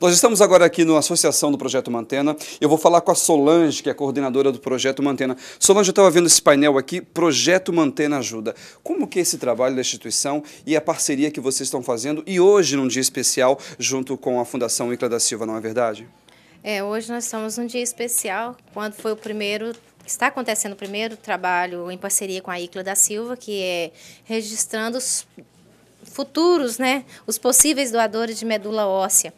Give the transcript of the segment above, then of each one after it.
Nós estamos agora aqui na Associação do Projeto Mantena. Eu vou falar com a Solange, que é coordenadora do Projeto Mantena. Solange, eu estava vendo esse painel aqui, Projeto Mantena Ajuda. Como que é esse trabalho da instituição e a parceria que vocês estão fazendo e hoje, num dia especial, junto com a Fundação Icla da Silva, não é verdade? É, hoje nós estamos num dia especial, quando foi o primeiro está acontecendo o primeiro trabalho em parceria com a Icla da Silva, que é registrando os futuros, né, os possíveis doadores de medula óssea.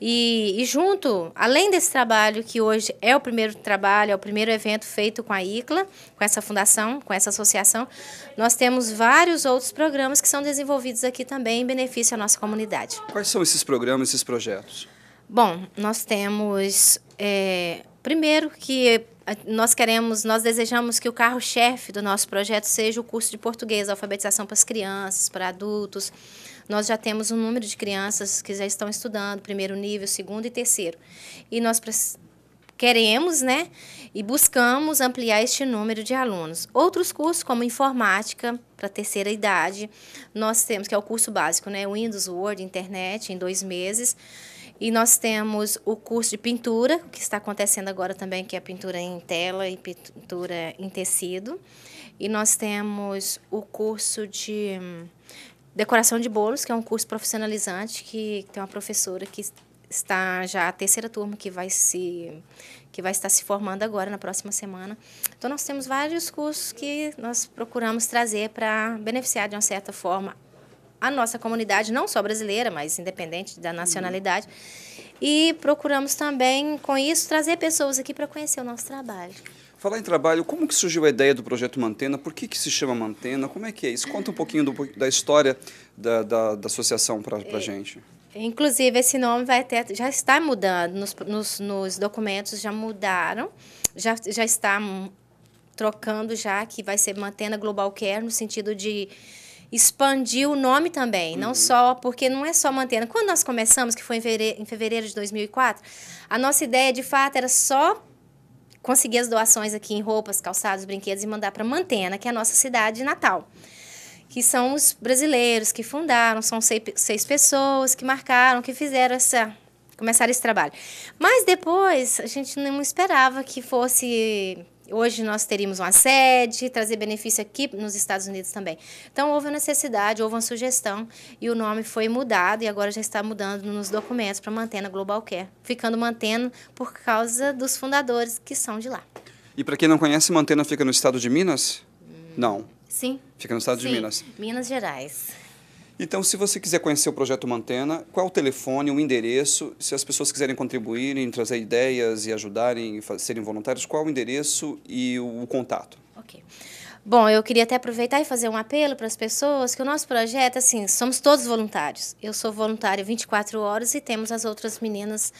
E, e, junto, além desse trabalho que hoje é o primeiro trabalho, é o primeiro evento feito com a ICLA, com essa fundação, com essa associação, nós temos vários outros programas que são desenvolvidos aqui também em benefício à nossa comunidade. Quais são esses programas, esses projetos? Bom, nós temos, é, primeiro que nós queremos, nós desejamos que o carro-chefe do nosso projeto seja o curso de português, alfabetização para as crianças, para adultos. Nós já temos um número de crianças que já estão estudando primeiro nível, segundo e terceiro. E nós queremos, né, e buscamos ampliar este número de alunos. Outros cursos, como informática para terceira idade, nós temos que é o curso básico, né, Windows, Word, internet em dois meses. E nós temos o curso de pintura, que está acontecendo agora também, que é pintura em tela e pintura em tecido. E nós temos o curso de hum, decoração de bolos, que é um curso profissionalizante, que tem uma professora que está já a terceira turma que vai se que vai estar se formando agora na próxima semana. Então nós temos vários cursos que nós procuramos trazer para beneficiar de uma certa forma a nossa comunidade, não só brasileira, mas independente da uhum. nacionalidade. E procuramos também, com isso, trazer pessoas aqui para conhecer o nosso trabalho. Falar em trabalho, como que surgiu a ideia do projeto Mantena? Por que, que se chama Mantena? Como é que é isso? Conta um pouquinho do, da história da, da, da associação para a é, gente. Inclusive, esse nome vai até, já está mudando, nos, nos, nos, documentos já mudaram, já, já está trocando já, que vai ser Mantena Global Care, no sentido de expandir o nome também, uhum. não só porque não é só Mantena. Quando nós começamos, que foi em fevereiro, em fevereiro de 2004, a nossa ideia de fato era só conseguir as doações aqui em roupas, calçados, brinquedos e mandar para Mantena, que é a nossa cidade natal. Que são os brasileiros que fundaram, são seis, seis pessoas que marcaram, que fizeram essa. começaram esse trabalho. Mas depois, a gente não esperava que fosse Hoje nós teríamos uma sede, trazer benefício aqui nos Estados Unidos também. Então houve a necessidade, houve uma sugestão e o nome foi mudado e agora já está mudando nos documentos para Mantena a Global Care, ficando mantendo por causa dos fundadores que são de lá. E para quem não conhece, Mantena fica no estado de Minas? Hum, não. Sim. Fica no estado Sim. de Minas. Minas Gerais. Então, se você quiser conhecer o Projeto Mantena, qual é o telefone, o endereço? Se as pessoas quiserem contribuírem, trazer ideias e ajudarem, serem voluntários, qual é o endereço e o, o contato? Ok. Bom, eu queria até aproveitar e fazer um apelo para as pessoas que o nosso projeto, assim, somos todos voluntários. Eu sou voluntária 24 horas e temos as outras meninas,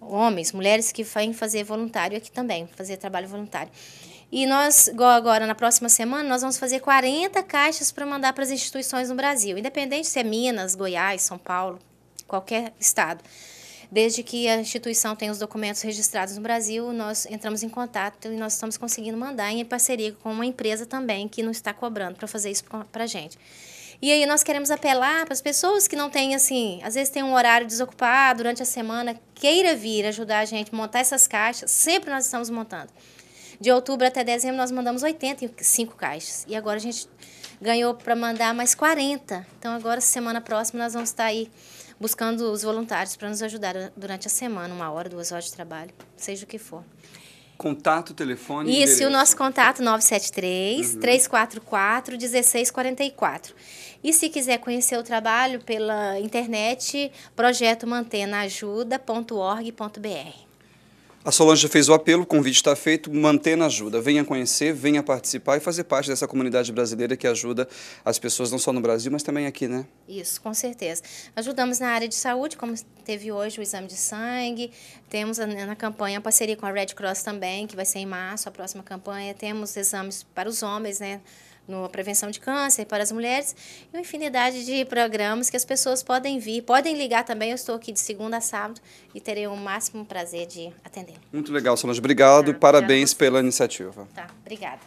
homens, mulheres que vêm fazer voluntário aqui também, fazer trabalho voluntário. E nós, agora, na próxima semana, nós vamos fazer 40 caixas para mandar para as instituições no Brasil, independente se é Minas, Goiás, São Paulo, qualquer estado. Desde que a instituição tenha os documentos registrados no Brasil, nós entramos em contato e nós estamos conseguindo mandar em parceria com uma empresa também que não está cobrando para fazer isso para a gente. E aí nós queremos apelar para as pessoas que não têm, assim, às vezes tem um horário desocupado durante a semana, queira vir ajudar a gente a montar essas caixas, sempre nós estamos montando de outubro até dezembro nós mandamos 85 caixas. E agora a gente ganhou para mandar mais 40. Então agora semana próxima nós vamos estar tá aí buscando os voluntários para nos ajudar durante a semana, uma hora, duas horas de trabalho, seja o que for. Contato, telefone. Isso, e o nosso contato 973 344 1644. E se quiser conhecer o trabalho pela internet, projetomantenajuda.org.br. A Solange já fez o apelo, o convite está feito, manter na ajuda. Venha conhecer, venha participar e fazer parte dessa comunidade brasileira que ajuda as pessoas não só no Brasil, mas também aqui, né? Isso, com certeza. Ajudamos na área de saúde, como teve hoje o exame de sangue, temos na campanha parceria com a Red Cross também, que vai ser em março, a próxima campanha, temos exames para os homens, né? na prevenção de câncer para as mulheres e uma infinidade de programas que as pessoas podem vir, podem ligar também. Eu estou aqui de segunda a sábado e terei o máximo prazer de atender. Muito legal, Solange. Obrigado tá, e parabéns obrigado. pela iniciativa. Tá, obrigada.